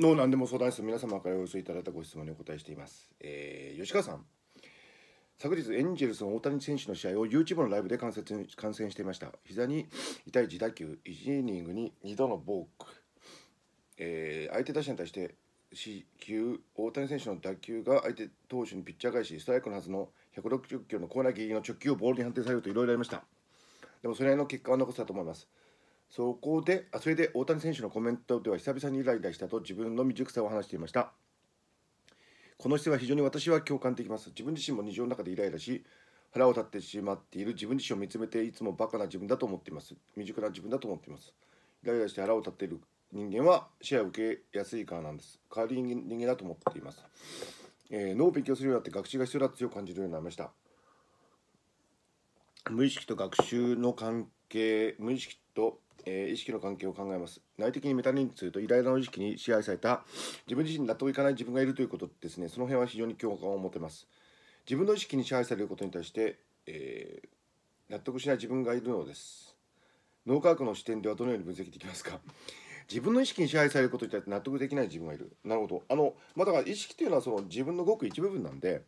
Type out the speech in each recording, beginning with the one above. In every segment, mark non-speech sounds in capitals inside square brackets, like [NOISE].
の何でも相談室皆様からお寄せいただいたご質問にお答えしています、えー、吉川さん昨日エンジェルスの大谷選手の試合を YouTube のライブで観戦観戦していました膝に痛い自打球1イニングに2度のボーク、えー、相手打者に対して四球大谷選手の打球が相手投手にピッチャー返しストライクのはずの160キロのコーナーギリの直球をボールに判定されるといろいろありましたでもそれなりの結果は残せたと思いますそこであそれで大谷選手のコメントでは久々にイライラしたと自分の未熟さを話していましたこの姿勢は非常に私は共感できます自分自身も日常の中でイライラし腹を立ってしまっている自分自身を見つめていつもバカな自分だと思っています未熟な自分だと思っていますイライラして腹を立っている人間はシェアを受けやすいからなんです代わりに人間だと思っています、えー、脳を勉強するようになって学習が必要だと強く感じるようになりました無意識と学習の関係無意識とえー、意識の関係を考えます内的にメタ認知するとイライラの意識に支配された自分自身に納得いかない自分がいるということですねその辺は非常に共感を持てます自分の意識に支配されることに対して、えー、納得しない自分がいるのです脳科学の視点ではどのように分析できますか自分の意識に支配されることに対して納得できない自分がいるなるほどあのまあ、だから意識というのはその自分のごく一部分なんで、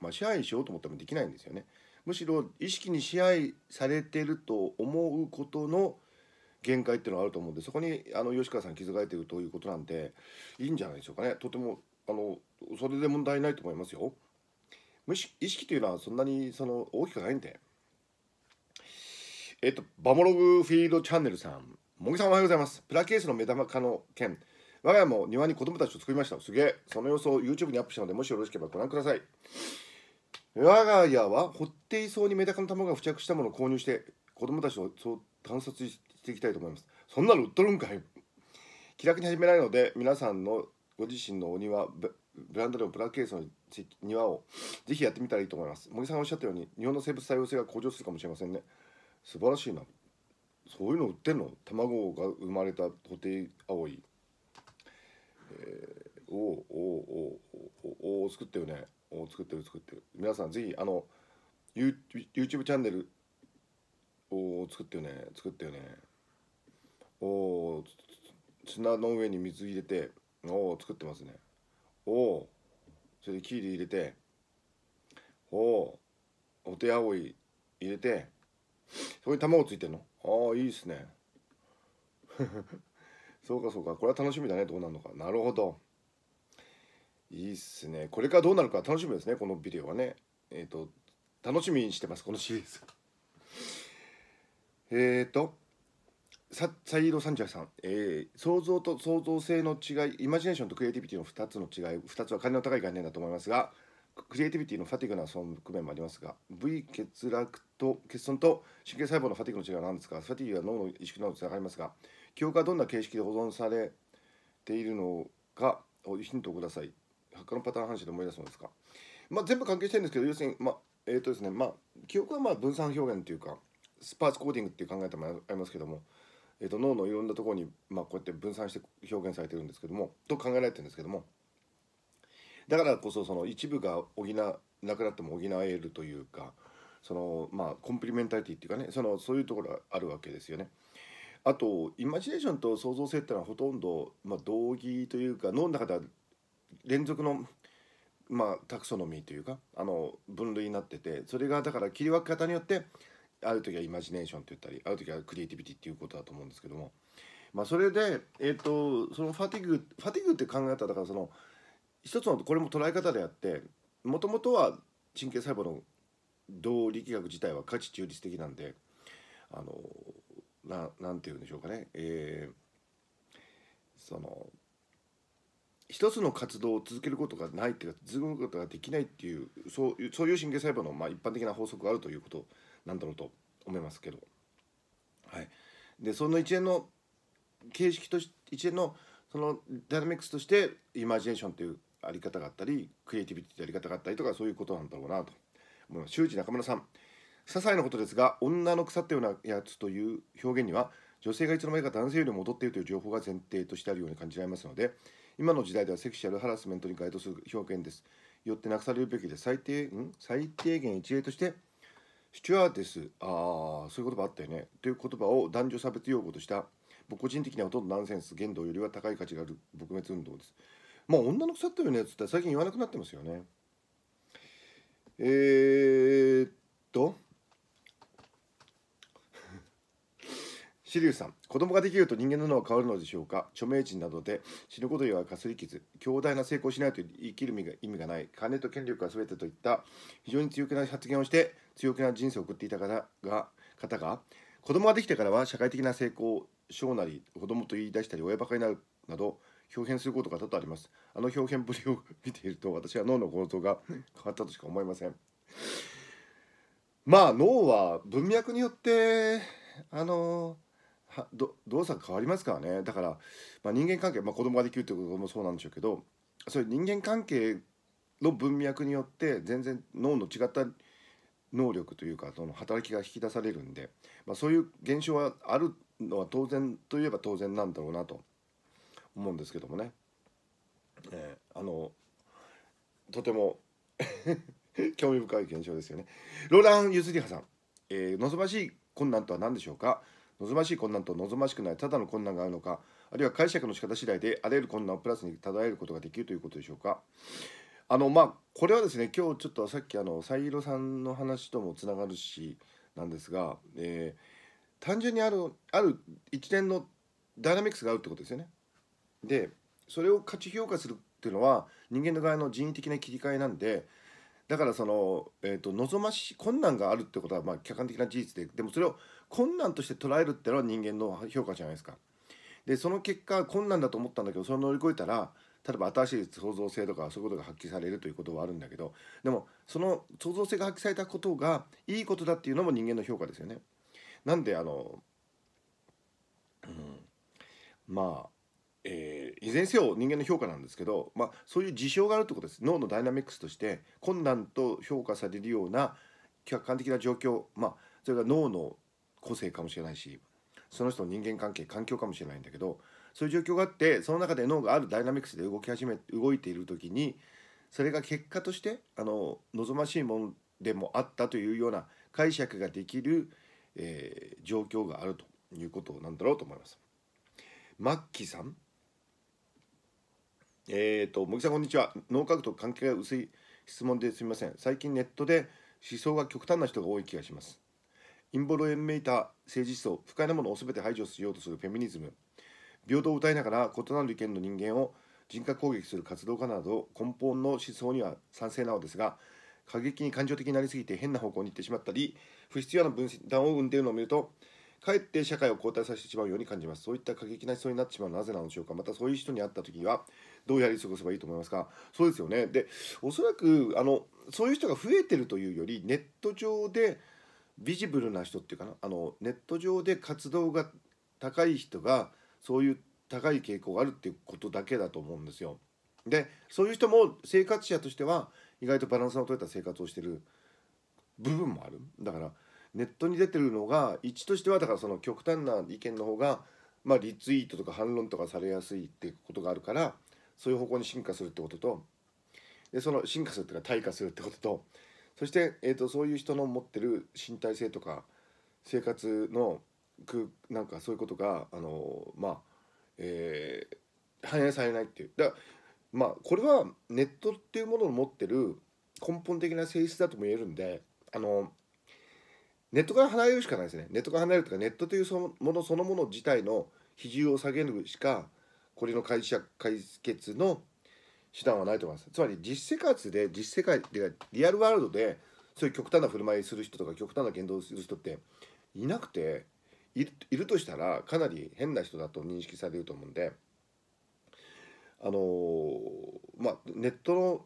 まあ、支配しようと思ってもできないんですよねむしろ意識に支配されてると思うことの限界っていうのはあると思うんでそこにあの吉川さん気づかれているということなんでいいんじゃないでしょうかねとてもあのそれで問題ないと思いますよ。無意識というのはそんなにその大きくないんで。えっと、バモログフィードチャンネルさん、茂木さんおはようございます。プラケースの目玉化の件、我が家も庭に子供たちを作りました。すげえ、その様子を YouTube にアップしたので、もしよろしければご覧ください。我が家は、掘っていそうにメダカの卵が付着したものを購入して、子供たちを観察していきたいと思いますそんなの売っとるんかい気楽に始めないので皆さんのご自身のお庭ブランドでもプラケースの庭をぜひやってみたらいいと思います茂木さんがおっしゃったように日本の生物多様性が向上するかもしれませんね素晴らしいなそういうの売ってんの卵が生まれたホテイアオイ、えー、おおおおお作ったよねお作ってる作ってる皆さんぜひあの YouTube チャンネルを作ってるね作ってるねお砂の上に水入れておお作ってますねおおそれでキー入れておおお手い入れてそこに卵ついてんのああいいっすねそうかそうかこれは楽しみだねどうなるのかなるほどいいっすねこれからどうなるか楽しみですねこのビデオはねえっ、ー、と楽しみにしてますこのシリーズえっとサイード・サンジャさん、えー、想像と創造性の違いイマジネーションとクリエイティビティの2つの違い2つは金の高い概念だと思いますがクリエイティビティのファティグな側面もありますが V 欠落と欠損と神経細胞のファティグの違いは何ですかファティグは脳の意識などにつながりますが記憶はどんな形式で保存されているのかヒントをください発火のパターン反射で思い出すのですか、まあ、全部関係してるんですけど要するに、まあえーとですねまあ、記憶はまあ分散表現というかスパーツコーティングっていう考え方もありますけどもえーと、脳のいろんなところに、まあ、こうやって分散して表現されてるんですけどもと考えられてるんですけどもだからこそその一部が補なくなっても補えるというかその、まあ、コンプリメンタリティっていうかねそのそういうところがあるわけですよね。あとイマジネーションと創造性っていうのはほとんど、まあ、同義というか脳の中では連続の、まあ、タクソノミーというかあの分類になっててそれがだから切り分け方によってある時はイマジネーションって言ったりある時はクリエイティビティっていうことだと思うんですけども、まあ、それで、えーと、そのファティグファティグって考え方だからその一つのこれも捉え方であってもともとは神経細胞の動力学自体は価値中立的なんであのななんて言うんでしょうかね、えー、その一つの活動を続けることがないっていうか続くことができないっていうそういうそういう神経細胞のまあ一般的な法則があるということなんだろうと思いますけど、はい、でその一連の形式とし一連のそのダイナミックスとしてイマジネーションというあり方があったりクリエイティビティというあり方があったりとかそういうことなんだろうなと思います周知中村さん些細なことですが女の腐ったようなやつという表現には女性がいつの間にか男性より戻っているという情報が前提としてあるように感じられますので今の時代ではセクシュアルハラスメントに該当する表現ですよってなくされるべきで最低ん最低限一例としてスチュアーテスああそういう言葉あったよねという言葉を男女差別用語とした僕個人的にはほとんどナンセンス言動よりは高い価値がある撲滅運動ですまあ女の腐ったようなやつって最近言わなくなってますよねえー、っとシリウスさん、子供ができると人間の脳は変わるのでしょうか著名人などで死ぬことにはかすり傷、強大な成功しないと生きる意味がない、金と権力が全てといった非常に強気な発言をして強気な人生を送っていた方が方が子供ができてからは社会的な成功、小なり子供と言い出したり親バカになるなど表現することが多々あります。あの表現ぶりを見ていると私は脳の構造が [LAUGHS] 変わったとしか思いません。まあ脳は文脈によってあのー動作が変わりますからねだから、まあ、人間関係、まあ、子供ができるってこともそうなんでしょうけどそういう人間関係の文脈によって全然脳の違った能力というかその働きが引き出されるんで、まあ、そういう現象はあるのは当然といえば当然なんだろうなと思うんですけどもね、えー、あのとても [LAUGHS] 興味深い現象ですよね。ローラン・ユスリハさん、えー、望ましい困難とは何でしょうか望ましい困難と望ましくないただの困難があるのかあるいは解釈の仕方次第であらゆる困難をプラスに捉えることができるということでしょうか。あのまあ、これはですね今日ちょっとさっきあのサ色さんの話ともつながるしなんですが、えー、単純にあるある一連のダイナミクスがあるってことですよね。でそれを価値評価するっていうのは人間の側の人為的な切り替えなんでだからその、えーと、と望ましい困難があるってことはまあ客観的な事実ででもそれを困難として捉えるってのは人間の評価じゃないですか。でその結果困難だと思ったんだけどそれを乗り越えたら例えば新しい創造性とかそういうことが発揮されるということはあるんだけどでもその創造性が発揮されたことがいいことだっていうのも人間の評価ですよね。なんであの、うん、まあえー、いずれにせよ人間の評価なんですけど、まあ、そういう事象があるってことです脳のダイナミックスとして困難と評価されるような客観的な状況、まあ、それが脳の個性かもしれないしその人の人間関係環境かもしれないんだけどそういう状況があってその中で脳があるダイナミクスで動き始め動いている時にそれが結果としてあの望ましいものでもあったというような解釈ができる、えー、状況があるということなんだろうと思います。マッキーさんえっ、ー、と、茂木さんこんにちは。脳科学と関係が薄い質問ですみません。最近ネットで思想が極端な人が多い気がします。陰謀論めいた政治思想不快なものを全て排除しようとするフェミニズム平等を歌いながら異なる意見の人間を人格攻撃する活動家など根本の思想には賛成なのですが過激に感情的になりすぎて変な方向に行ってしまったり不必要な分断を生んでいるのを見るとかえって社会を後退させてしまうように感じますそういった過激な思想になってしまうのはなぜなのでしょうかまたそういう人に会った時はどうやり過ごせばいいと思いますかそうですよねでおそらくあのそういう人が増えてるというよりネット上でビジブルな人っていうかなあのネット上で活動が高い人がそういう高い傾向があるっていうことだけだと思うんですよ。でそういう人も生活者としては意外とバランスの取れた生活をしてる部分もあるだからネットに出てるのが一としてはだからその極端な意見の方が、まあ、リツイートとか反論とかされやすいっていうことがあるからそういう方向に進化するってこととでその進化するっていうか退化するってこととそして、えーと、そういう人の持ってる身体性とか生活のくなんかそういうことがあのまあ、えー、反映されないっていうだまあこれはネットっていうものの持ってる根本的な性質だとも言えるんであのネットから離れるしかないですねネットから離れるというかネットというそのものそのもの自体の比重を下げるしかこれの解釈解決の手段はないと思います。つまり実生活で実世界でリアルワールドでそういう極端な振る舞いする人とか極端な言動する人っていなくているとしたらかなり変な人だと認識されると思うんであのー、まあネットの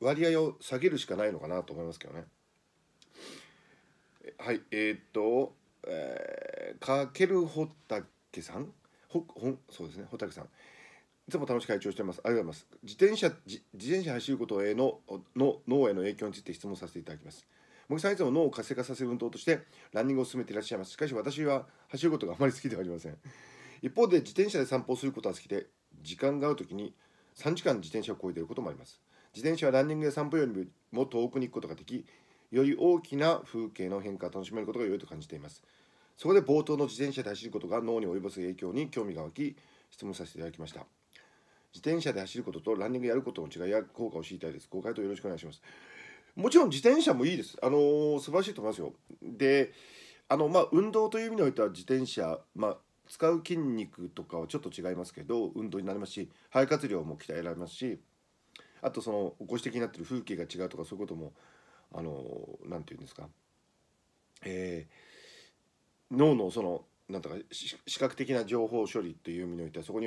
割合を下げるしかないのかなと思いますけどね。はいえー、っと、えー、かけるほたけさんほほそうですねほたけさん。いつも楽しく会長してます。ありがとうございます。自転車、自転車走ることへのの脳への影響について質問させていただきます。茂木さん、いつも脳を活性化させる運動としてランニングを進めていらっしゃいます。しかし私は走ることがあまり好きではありません。一方で自転車で散歩することは好きで、時間があるときに3時間自転車を超えていることもあります。自転車はランニングや散歩よりも遠くに行くことができ、より大きな風景の変化を楽しめることが良いと感じています。そこで冒頭の自転車で走ることが脳に及ぼす影響に興味が湧き、質問させていただきました。自転車で走ることとランニングやることの違いや効果を知りたいですご回答よろしくお願いしますもちろん自転車もいいですあのー、素晴らしいと思いますよであのまあ、運動という意味においては自転車まあ使う筋肉とかはちょっと違いますけど運動になりますし肺活量も鍛えられますしあとそのご指摘になってる風景が違うとかそういうこともあの何て言うんですか、えー、脳のそのなんとか視覚的な情報処理という意味においてはそこに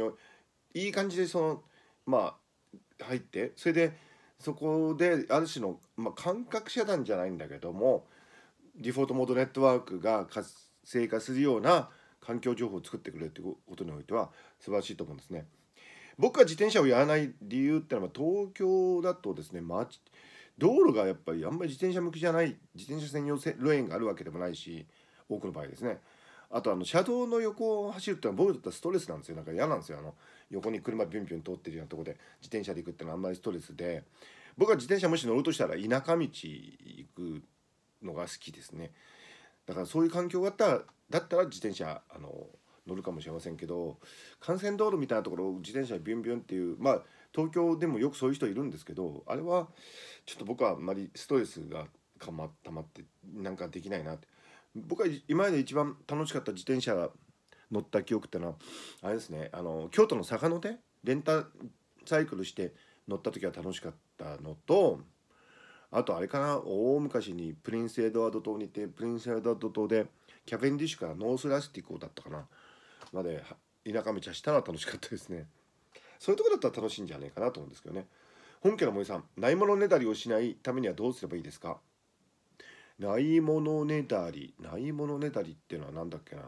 いい感じでそのまあ入ってそれでそこである種の、まあ、感覚遮断じゃないんだけどもデフォートモードネットワークが活性化するような環境情報を作ってくれるということにおいては素晴らしいと思うんですね。僕が自転車をやらない理由ってのは東京だとですね街道路がやっぱりあんまり自転車向きじゃない自転車専用路線があるわけでもないし多くの場合ですねあとあの車道の横を走るってのは僕だったらストレスなんですよなんか嫌なんですよあの横に車ビュンビュン通ってるようなとこで自転車で行くってのはあんまりストレスで僕は自転車もし乗るとしたら田舎道行くのが好きですねだからそういう環境があったらだったら自転車あの乗るかもしれませんけど幹線道路みたいなところを自転車ビュンビュンっていうまあ東京でもよくそういう人いるんですけどあれはちょっと僕はあんまりストレスがたまってなんかできないなって。僕は今まで一番楽しかった自転車乗った記憶ってのはあれですねあの京都の坂の手レンタサイクルして乗った時は楽しかったのとあとあれかな大昔にプリンス・エドワード島に行ってプリンス・エドワード島でキャベンディッシュからノース・ラスティコだったかなまで田舎道したら楽しかったですねそういうとこだったら楽しいんじゃないかなと思うんですけどね本家の森さんないものねだりをしないためにはどうすればいいですかないものねだりないものねだりっていうのは何だっけな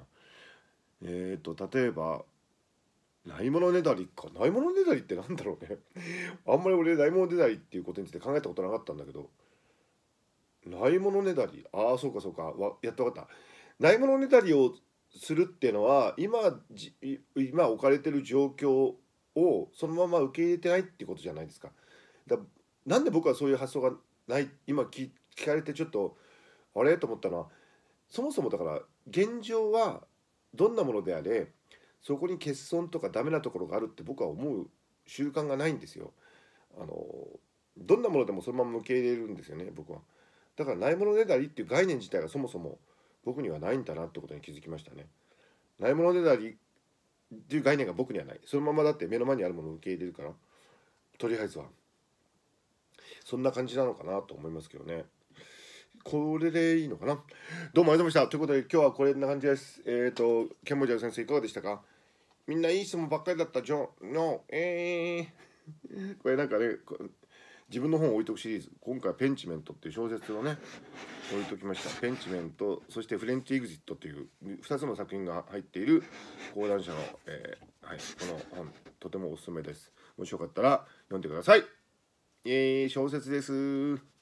えっ、と例えばないものねだりかないものねだりってなんだろうね [LAUGHS] あんまり俺ないものねだりっていうことについて考えたことなかったんだけどないものねだりああそうかそうかわやっと分かったないものねだりをするっていうのは今今置かれてる状況をそのまま受け入れてないってことじゃないですか。だなんで僕はそういう発想がない今聞かれてちょっとあれと思ったのはそもそもだから現状はどんなものであれそこに欠損とかダメなところがあるって僕は思う習慣がないんですよ。あのどんなものでもそのまま受け入れるんですよね僕は。だからないものねだりっていう概念自体がそもそも僕にはないんだなってことに気づきましたね。ないものねだりっていう概念が僕にはない。そのままだって目の前にあるものを受け入れるからとりあえずは。そんな感じなのかなと思いますけどね。これでいいのかなどうもありがとうございました。ということで、今日はこれな感じです。えっ、ー、と、ケンボジャ先生、いかがでしたかみんないい質問ばっかりだったジョンの、えー、[LAUGHS] これなんかね、自分の本を置いとくシリーズ今回は「ペンチメント」っていう小説をね置いときました「ペンチメント」そして「フレンチ・エグジット」という2つの作品が入っている講談社の、えー、はい、この本とてもおすすめですもしよかったら読んでくださいえー、小説です